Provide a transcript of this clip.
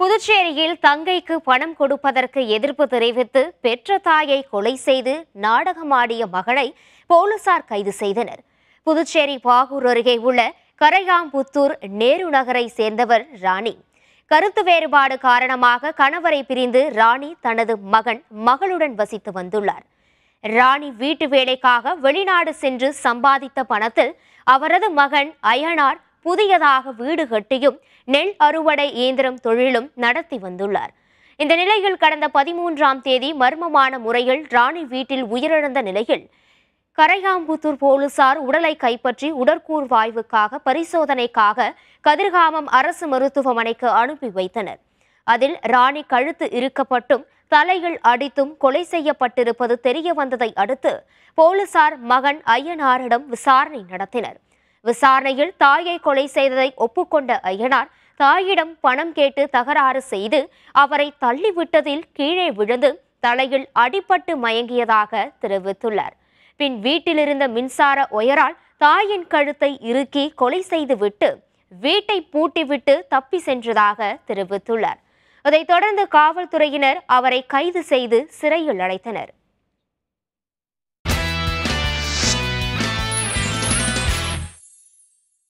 புதுச்சேரியில் தங்கைக்கு பணம் கொடுப்பதற்கு எதிர்ப்பு தெரிவித்து பெற்ற தாயை கொலை செய்து நாடகமாடிய மகளை போலீசார் கைது செய்தனர் புதுச்சேரி பாகூர் அருகே உள்ள கரையாம்புத்தூர் நேரு நகரை சேர்ந்தவர் ராணி கருத்து வேறுபாடு காரணமாக கணவரை பிரிந்து ராணி தனது மகன் மகளுடன் வசித்து வந்துள்ளார் ராணி வீட்டு வேலைக்காக வெளிநாடு சென்று சம்பாதித்த பணத்தில் அவரது மகன் அயனார் புதியதாக வீடு கட்டியும் நெல் அறுவடை இயந்திரம் தொழிலும் நடத்தி வந்துள்ளார் இந்த நிலையில் கடந்த பதிமூன்றாம் தேதி மர்மமான முறையில் ராணி வீட்டில் உயிரிழந்த நிலையில் கரையாம்புத்தூர் போலீசார் உடலை கைப்பற்றி உடற்கூர் வாய்வுக்காக பரிசோதனைக்காக கதிர்காமம் அரசு மருத்துவமனைக்கு அனுப்பி வைத்தனர் அதில் ராணி கழுத்து இருக்கப்பட்டும் தலையில் அடித்தும் கொலை செய்யப்பட்டிருப்பது தெரிய வந்ததை அடுத்து போலீசார் மகன் ஐயனாரிடம் விசாரணை நடத்தினர் விசாரணையில் தாயை கொலை செய்ததை ஒப்புக்கொண்ட அய்யனார் தாயிடம் பணம் கேட்டு தகராறு செய்து அவரை தள்ளிவிட்டதில் கீழே விழுந்து தலையில் அடிபட்டு மயங்கியதாக தெரிவித்துள்ளார் பின் வீட்டிலிருந்த மின்சார ஒயரால் தாயின் கழுத்தை இறுக்கி கொலை செய்துவிட்டு வீட்டை பூட்டிவிட்டு தப்பி சென்றதாக தெரிவித்துள்ளார் அதைத் தொடர்ந்து காவல்துறையினர் அவரை கைது செய்து சிறையில் அடைத்தனர்